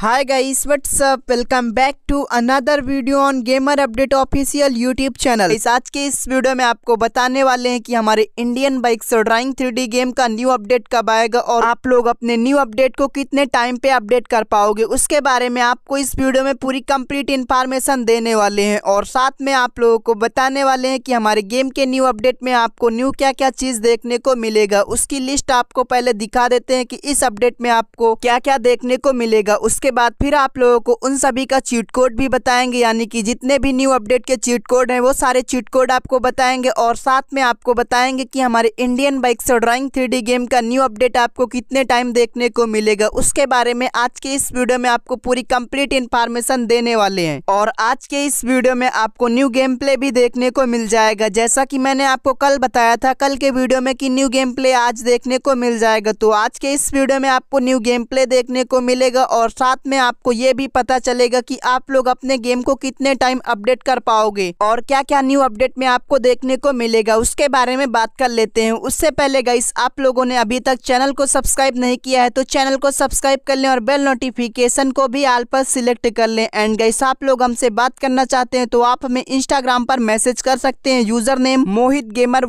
hi guys up welcome back to another video on gamer update official YouTube channel इस आज के इस video में आपको बताने वाले हैं कि हमारे इंडियन बाइक से ड्राइंग थ्री गेम का न्यू अपडेट कब आएगा और आप लोग अपने न्यू अपडेट को कितने टाइम पे अपडेट कर पाओगे उसके बारे में आपको इस वीडियो में पूरी कम्प्लीट इन्फॉर्मेशन देने वाले हैं और साथ में आप लोगों को बताने वाले हैं कि हमारे गेम के न्यू अपडेट में आपको न्यू क्या क्या चीज देखने को मिलेगा उसकी लिस्ट आपको पहले दिखा देते हैं कि इस अपडेट में आपको क्या क्या देखने को मिलेगा उसके उसके बाद फिर आप लोगों को उन सभी का चीट कोड भी बताएंगे यानी कि जितने भी न्यू अपडेट के चीट कोड हैं वो सारे चीट कोड आपको बताएंगे और साथ में आपको बताएंगे कि हमारे इंडियन बाइक से ड्राइंग थ्री गेम का न्यू अपडेट आपको कितने टाइम देखने को मिलेगा उसके बारे में आज के इस वीडियो में आपको पूरी कम्प्लीट इन्फॉर्मेशन देने वाले हैं और आज के इस वीडियो में आपको न्यू गेम प्ले भी देखने को मिल जाएगा जैसा कि मैंने आपको कल बताया था कल के वीडियो में कि न्यू गेम प्ले आज देखने को मिल जाएगा तो आज के इस वीडियो में आपको न्यू गेम प्ले देखने को मिलेगा और साथ साथ में आपको ये भी पता चलेगा कि आप लोग अपने गेम को कितने टाइम अपडेट कर पाओगे और क्या क्या न्यू अपडेट में आपको देखने को मिलेगा उसके बारे में बात कर लेते हैं उससे पहले गाइस आप लोगों ने अभी तक चैनल को सब्सक्राइब नहीं किया है तो चैनल को सब्सक्राइब कर लें और बेल नोटिफिकेशन को भी आल पर सिलेक्ट कर लें एंड गाइस आप लोग हमसे बात करना चाहते हैं तो आप हमें इंस्टाग्राम पर मैसेज कर सकते हैं user name Mohit gamer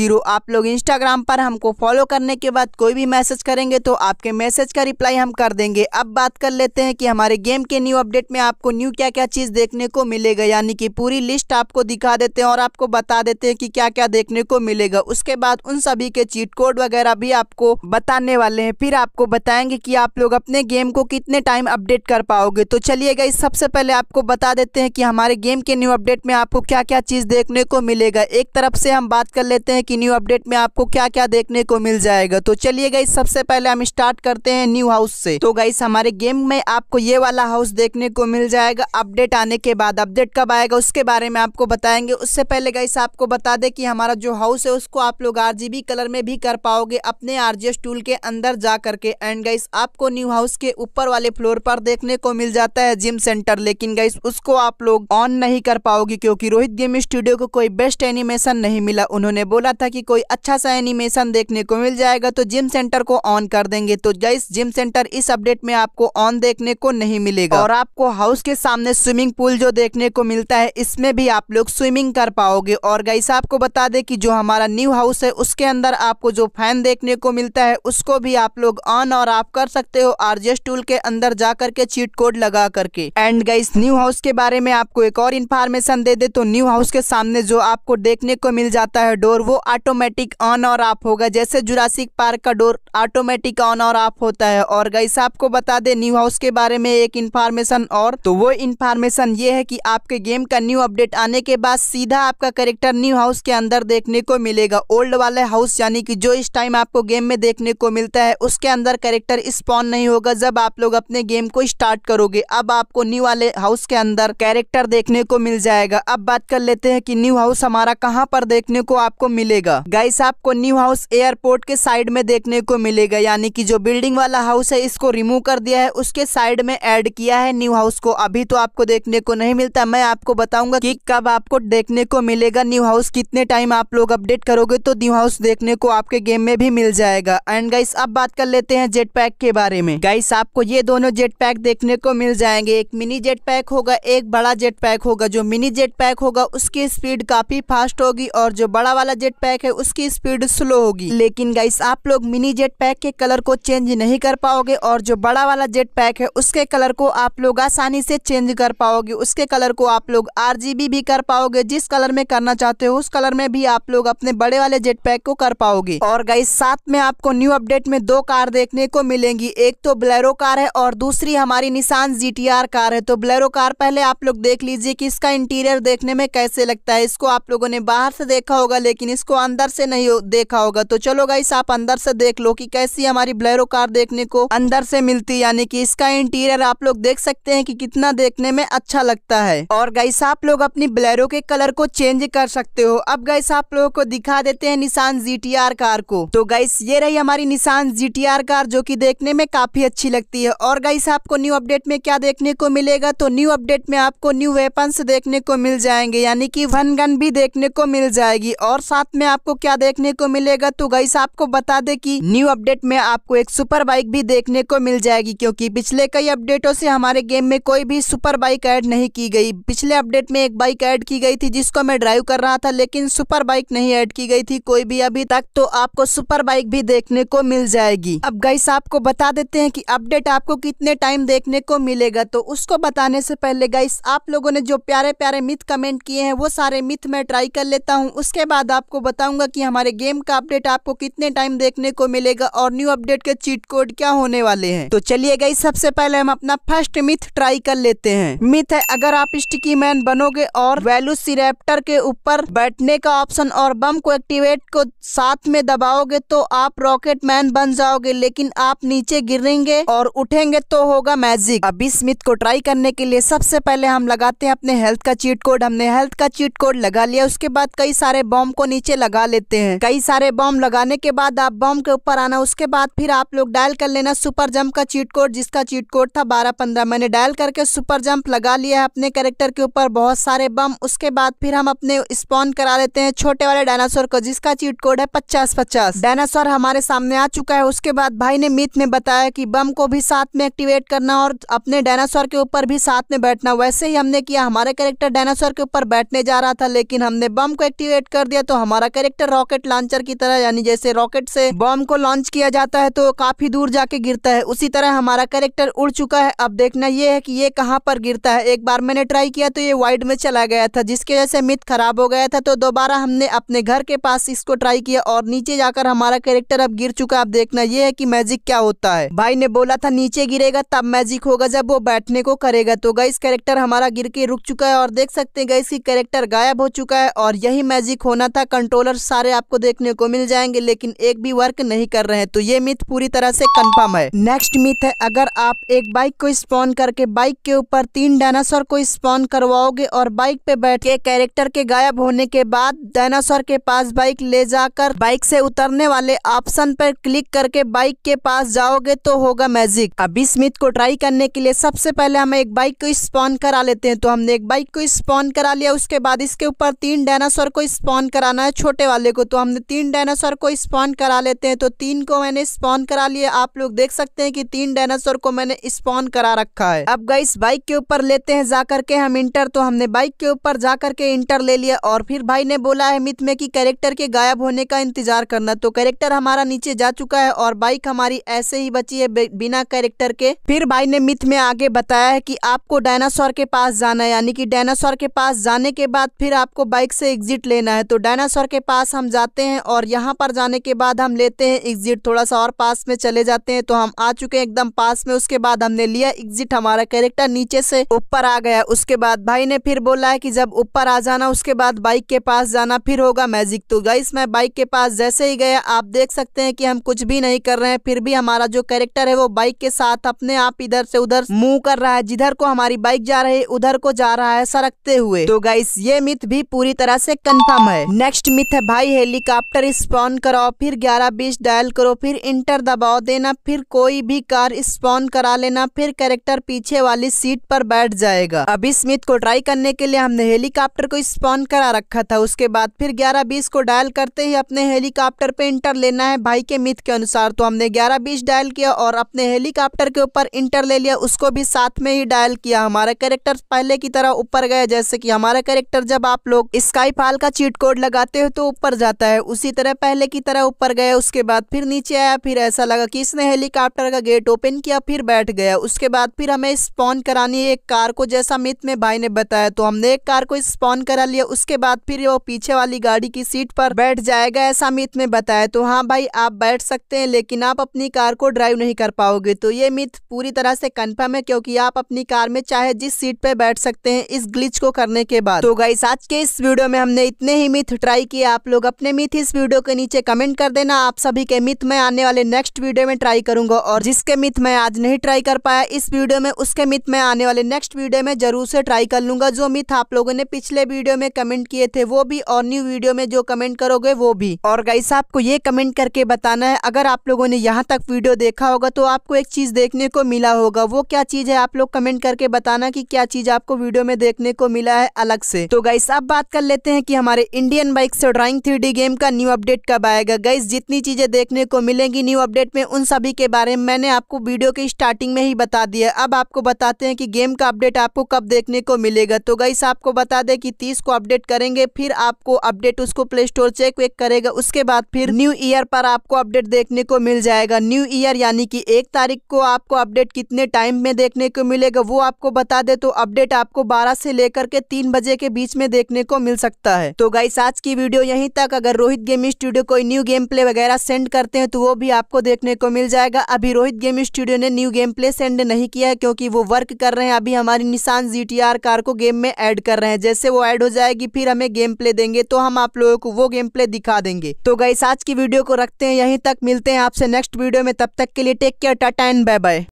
zero आप लोग इंस्टाग्राम पर हमको फॉलो करने के बाद कोई भी मैसेज करेंगे तो आपके मैसेज का रिप्लाई हम कर देंगे अब बात कर ले लेते हैं कि हमारे गेम के न्यू अपडेट में आपको न्यू क्या क्या चीज़ देखने को मिलेगा यानी कि पूरी लिस्ट आपको दिखा देते हैं और आपको बता देते हैं कि क्या क्या देखने को मिलेगा उसके बाद उन सभी के चीट कोड वगैरह भी आपको बताने वाले हैं फिर आपको बताएंगे कि आप लोग अपने गेम को कितने टाइम अपडेट कर पाओगे तो चलिएगा इस सबसे पहले आपको बता देते हैं कि हमारे गेम के न्यू अपडेट में आपको क्या क्या चीज़ देखने को मिलेगा एक तरफ से हम बात कर लेते हैं कि न्यू अपडेट में आपको क्या क्या देखने को मिल जाएगा तो चलिएगा इस सबसे पहले हम स्टार्ट करते हैं न्यू हाउस से तो गाइस हमारे गेम में आपको ये वाला हाउस देखने को मिल जाएगा अपडेट आने के बाद अपडेट कब आएगा उसके बारे में आपको बताएंगे उससे पहले गाइस आपको बता दें कि हमारा जो हाउस है उसको आप लोग आर कलर में भी कर पाओगे अपने आर टूल के अंदर जा करके एंड गाइस आपको न्यू हाउस के ऊपर वाले फ्लोर पर देखने को मिल जाता है जिम सेंटर लेकिन गाइस उसको आप लोग ऑन नहीं कर पाओगे क्योंकि रोहित गेम स्टूडियो को कोई बेस्ट एनिमेशन नहीं मिला उन्होंने बोला था कि कोई अच्छा सा एनिमेशन देखने को मिल जाएगा तो जिम सेंटर को ऑन कर देंगे तो गाइस जिम सेंटर इस अपडेट में आपको ऑन देखने को नहीं मिलेगा और आपको हाउस के सामने स्विमिंग पूल जो देखने को मिलता है इसमें भी आप लोग स्विमिंग कर पाओगे और गाइस आपको बता दे कि जो हमारा न्यू हाउस है उसके अंदर आपको जो फैन देखने को मिलता है उसको भी आप लोग ऑन और ऑफ कर सकते हो आरजेस टूल के अंदर जा करके चीट कोड लगा करके एंड गाइस न्यू हाउस के बारे में आपको एक और इन्फॉर्मेशन दे दे तो न्यू हाउस के सामने जो आपको देखने को मिल जाता है डोर वो ऑटोमेटिक ऑन और ऑफ होगा जैसे जुरासिक पार्क का डोर ऑटोमेटिक ऑन और ऑफ होता है और गाइस आपको बता दे न्यू दूंगा उसके बारे में एक इन्फॉर्मेशन और तो वो इन्फॉर्मेशन ये है कि आपके गेम का न्यू अपडेट आने के बाद सीधा आपका करेक्टर न्यू हाउस के अंदर देखने को मिलेगा ओल्ड वाले हाउस यानी कि जो इस टाइम आपको गेम में देखने को मिलता है उसके अंदर करेक्टर स्पॉन नहीं होगा जब आप लोग अपने गेम को स्टार्ट करोगे अब आपको न्यू वाले हाउस के अंदर कैरेक्टर देखने को मिल जाएगा अब बात कर लेते हैं की न्यू हाउस हमारा कहाँ पर देखने को आपको मिलेगा गाइस आपको न्यू हाउस एयरपोर्ट के साइड में देखने को मिलेगा यानी कि जो बिल्डिंग वाला हाउस है इसको रिमूव कर दिया है उस उसके साइड में ऐड किया है न्यू हाउस को अभी तो आपको देखने को नहीं मिलता मैं आपको बताऊंगा कि कब आपको देखने को मिलेगा न्यू हाउस कितने टाइम आप लोग अपडेट करोगे तो न्यू हाउस देखने को आपके गेम में भी मिल जाएगा एंड गाइस अब बात कर लेते हैं जेट पैक के बारे में गाइस आपको ये दोनों जेट पैक देखने को मिल जाएंगे एक मिनी जेट पैक होगा एक बड़ा जेट पैक होगा जो मिनी जेट पैक होगा उसकी स्पीड काफी फास्ट होगी और जो बड़ा वाला जेट पैक है उसकी स्पीड स्लो होगी लेकिन गाइस आप लोग मिनी जेट पैक के कलर को चेंज नहीं कर पाओगे और जो बड़ा वाला जेट पैक पैक है उसके कलर को आप लोग आसानी से चेंज कर पाओगे उसके कलर को आप लोग आर भी कर पाओगे जिस कलर में करना चाहते हो उस कलर में भी आप लोग अपने बड़े वाले जेट पैक को कर पाओगे और गई साथ में आपको न्यू अपडेट में दो कार देखने को मिलेंगी एक तो ब्लैरो कार है और दूसरी हमारी निशान जी कार है तो ब्लैरो कार पहले आप लोग देख लीजिए की इसका इंटीरियर देखने में कैसे लगता है इसको आप लोगों ने बाहर से देखा होगा लेकिन इसको अंदर से नहीं देखा होगा तो चलो गाइस आप अंदर से देख लो कि कैसी हमारी ब्लैरो कार देखने को अंदर से मिलती यानी कि इसका इंटीरियर आप लोग देख सकते हैं कि कितना देखने में अच्छा लगता है और गाइस आप लोग अपनी ब्लैरो के कलर को चेंज कर सकते हो अब गाइस आप लोगों को दिखा देते हैं निशान जी कार को तो गाइस ये रही हमारी निशान जी कार जो की देखने में काफी अच्छी लगती है और गाइस आपको न्यू अपडेट में क्या देखने को मिलेगा तो न्यू अपडेट में आपको न्यू वेपन्स देखने को मिल जाएंगे यानी की वन गन भी देखने को मिल जाएगी और साथ में आपको क्या देखने को मिलेगा तो गाइस आपको बता दे कि न्यू अपडेट में आपको एक सुपर बाइक भी देखने को मिल जाएगी क्योंकि पिछले कई अपडेटों से हमारे गेम में कोई भी सुपर बाइक ऐड नहीं की गई पिछले अपडेट में एक बाइक ऐड की गई थी जिसको मैं ड्राइव कर रहा था लेकिन सुपर बाइक नहीं ऐड की गई थी कोई भी अभी तक तो आपको सुपर बाइक भी देखने को मिल जाएगी अब गाइस आपको बता देते हैं कि अपडेट आपको कितने टाइम देखने को मिलेगा तो उसको बताने से पहले गाइस आप लोगों ने जो प्यारे प्यारे मिथ कमेंट किए हैं वो सारे मिथ मैं ट्राई कर लेता हूँ उसके बाद आपको बताऊंगा की हमारे गेम का अपडेट आपको कितने टाइम देखने को मिलेगा और न्यू अपडेट के चीट कोड क्या होने वाले हैं तो चलिए गई सबसे पहले हम अपना फर्स्ट मिथ ट्राई कर लेते हैं मिथ है अगर आप स्टिकी मैन बनोगे और वैल्यू सिरेप्टर के ऊपर बैठने का ऑप्शन और बम को एक्टिवेट को साथ में दबाओगे तो आप रॉकेट मैन बन जाओगे लेकिन आप नीचे गिरेंगे और उठेंगे तो होगा मैजिक अब इस मिथ को ट्राई करने के लिए सबसे पहले हम लगाते हैं अपने हेल्थ का चीट कोड हमने हेल्थ का चीट कोड लगा लिया उसके बाद कई सारे बॉम्ब को नीचे लगा लेते हैं कई सारे बॉम्ब लगाने के बाद आप बॉम्ब के ऊपर आना उसके बाद फिर आप लोग डायल कर लेना सुपर जम्प का चीट कोड जिसका का चीट कोड था बारह पंद्रह मैंने डायल करके सुपर जंप लगा लिया है अपने कैरेक्टर के ऊपर बहुत सारे बम उसके बाद फिर हम अपने स्पॉन करा लेते हैं छोटे वाले डायनासोर को जिसका चीट कोड है पचास पचास डायनासोर हमारे सामने आ चुका है उसके बाद भाई ने मीत में बताया की बम को भी साथ में एक्टिवेट करना और अपने डायनासोर के ऊपर भी साथ में बैठना वैसे ही हमने किया हमारे कैरेक्टर डायनासोर के ऊपर बैठने जा रहा था लेकिन हमने बम को एक्टिवेट कर दिया तो हमारा कैरेक्टर रॉकेट लॉन्चर की तरह यानी जैसे रॉकेट से बम को लॉन्च किया जाता है तो काफी दूर जाके गिरता है उसी तरह हमारा कैरेक्टर रिफ्लेक्टर उड़ चुका है अब देखना यह है कि ये कहाँ पर गिरता है एक बार मैंने ट्राई किया तो ये वाइड में चला गया था जिसकी वजह से मिथ खराब हो गया था तो दोबारा हमने अपने घर के पास इसको ट्राई किया और नीचे जाकर हमारा कैरेक्टर अब गिर चुका है अब देखना यह है कि मैजिक क्या होता है भाई ने बोला था नीचे गिरेगा तब मैजिक होगा जब वो बैठने को करेगा तो गई कैरेक्टर हमारा गिर के रुक चुका है और देख सकते हैं गई की कैरेक्टर गायब हो चुका है और यही मैजिक होना था कंट्रोलर सारे आपको देखने को मिल जाएंगे लेकिन एक भी वर्क नहीं कर रहे हैं तो ये मिथ पूरी तरह से कंफर्म है नेक्स्ट मिथ है अगर आप एक बाइक को स्पॉन करके बाइक के ऊपर तीन डायनासोर को स्पॉन करवाओगे और बाइक पे बैठ के कैरेक्टर के गायब होने के बाद डायनासोर के पास बाइक ले जाकर बाइक से उतरने वाले ऑप्शन पर क्लिक करके बाइक के पास जाओगे तो होगा मैजिक अभी स्मिथ को ट्राई करने के लिए सबसे पहले हम एक बाइक को स्पॉन करा लेते हैं तो हमने एक बाइक को स्पॉन करा लिया उसके बाद इसके ऊपर तीन डायनासोर को स्पॉन कराना है छोटे वाले को तो हमने तीन डायनासोर को स्पॉन करा लेते हैं तो तीन को मैंने स्पॉन करा लिया आप लोग देख सकते हैं कि तीन डायनासोर को मैंने स्पॉन करा रखा है अब गाइस बाइक के ऊपर लेते हैं जाकर के हम इंटर तो हमने बाइक के ऊपर जाकर के इंटर ले लिया और फिर भाई ने बोला है मित में की कैरेक्टर के गायब होने का इंतजार करना तो कैरेक्टर हमारा नीचे जा चुका है और बाइक हमारी ऐसे ही बची है बिना कैरेक्टर के फिर भाई ने मिथ में आगे बताया है की आपको डायनासोर के पास जाना है यानी की डायनासोर के पास जाने के बाद फिर आपको बाइक से एग्जिट लेना है तो डायनासोर के पास हम जाते हैं और यहाँ पर जाने के बाद हम लेते हैं एग्जिट थोड़ा सा और पास में चले जाते हैं तो हम आ चुके हैं एकदम पास में में उसके बाद हमने लिया एग्जिट हमारा कैरेक्टर नीचे से ऊपर आ गया उसके बाद भाई ने फिर बोला है कि जब ऊपर आ जाना उसके बाद बाइक के पास जाना फिर होगा मैजिक तो गाइस मैं बाइक के पास जैसे ही गया आप देख सकते हैं कि हम कुछ भी नहीं कर रहे हैं फिर भी हमारा जो कैरेक्टर है वो बाइक के साथ अपने आप इधर से उधर मुंह कर रहा है जिधर को हमारी बाइक जा रही है उधर को जा रहा है सरकते हुए तो गाइस ये मिथ भी पूरी तरह से कन्फर्म है नेक्स्ट मिथ है भाई हेलीकॉप्टर स्पॉन कराओ फिर ग्यारह बीस डायल करो फिर इंटर दबाव देना फिर कोई भी कार स्पॉन ऑन करा लेना फिर कैरेक्टर पीछे वाली सीट पर बैठ जाएगा अभी स्मिथ को ट्राई करने के लिए हमने हेलीकॉप्टर को स्पॉन करा रखा था उसके बाद फिर ग्यारह बीस को डायल करते ही अपने हेलीकॉप्टर पे इंटर लेना है भाई के मिथ के अनुसार तो हमने ग्यारह बीस डायल किया और अपने हेलीकॉप्टर के ऊपर इंटर ले लिया उसको भी साथ में ही डायल किया हमारा कैरेक्टर पहले की तरह ऊपर गया जैसे की हमारा कैरेक्टर जब आप लोग स्काई का चीट कोड लगाते हो तो ऊपर जाता है उसी तरह पहले की तरह ऊपर गया उसके बाद फिर नीचे आया फिर ऐसा लगा कि इसने हेलीकॉप्टर का गेट ओपन किया फिर बैठ गया उसके बाद फिर हमें स्पॉन करानी है एक कार को जैसा मित में भाई ने बताया तो हमने एक कार को स्पॉन करा लिया उसके बाद फिर वो पीछे वाली गाड़ी की सीट पर बैठ जाएगा ऐसा मित में बताया तो हाँ भाई आप बैठ सकते हैं लेकिन आप अपनी कार को ड्राइव नहीं कर पाओगे तो ये मित पूरी तरह से कन्फर्म है क्योंकि आप अपनी कार में चाहे जिस सीट पे बैठ सकते हैं इस ग्लिच को करने के बाद तो गाइस आज के इस वीडियो में हमने इतने ही मिथ ट्राई किए आप लोग अपने मिथ इस वीडियो के नीचे कमेंट कर देना आप सभी के मिथ में आने वाले नेक्स्ट वीडियो में ट्राई करूंगा और जिसके मिथ मैं आज नहीं ट्राई कर पाया इस वीडियो में उसके मिथ में आने वाले नेक्स्ट वीडियो में जरूर से ट्राई कर लूंगा जो मिथ आप लोगों ने पिछले वीडियो में कमेंट किए थे वो भी और न्यू वीडियो में जो कमेंट करोगे वो भी और गाइस आपको ये कमेंट करके बताना है अगर आप लोगों ने यहाँ तक वीडियो देखा होगा तो आपको एक चीज देखने को मिला होगा वो क्या चीज है आप लोग कमेंट करके बताना की क्या चीज आपको वीडियो में देखने को मिला है अलग से तो गाइस आप बात कर लेते हैं की हमारे इंडियन बाइक से ड्राइंग थ्री गेम का न्यू अपडेट कब आएगा गाइस जितनी चीजें देखने को मिलेंगी न्यू अपडेट में उन सभी के बारे में मैंने आपको वीडियो की स्टार्टिंग में ही बता दिया अब आपको बताते हैं कि गेम का अपडेट आपको कब देखने को मिलेगा तो गाइस आपको बता दें कि तीस को अपडेट करेंगे फिर आपको अपडेट उसको प्ले स्टोर चेक वेक करेगा उसके बाद फिर न्यू ईयर पर आपको अपडेट देखने को मिल जाएगा न्यू ईयर यानी कि एक तारीख को आपको अपडेट कितने टाइम में देखने को मिलेगा वो आपको बता दे तो अपडेट आपको बारह से लेकर के तीन बजे के बीच में देखने को मिल सकता है तो गाइस आज की वीडियो यहीं तक अगर रोहित गेम स्टूडियो कोई न्यू गेम प्ले वगैरह सेंड करते हैं तो वो भी आपको देखने को मिल जाएगा अभी रोहित गेम स्टूडियो ने न्यू गेम प्ले सेंड नहीं किया है क्योंकि वो वर्क कर रहे हैं अभी हमारी निशान जी कार को गेम में ऐड कर रहे हैं जैसे वो ऐड हो जाएगी फिर हमें गेम प्ले देंगे तो हम आप लोगों को वो गेम प्ले दिखा देंगे तो गई आज की वीडियो को रखते हैं यहीं तक मिलते हैं आपसे नेक्स्ट वीडियो में तब तक के लिए take care tata and bye bye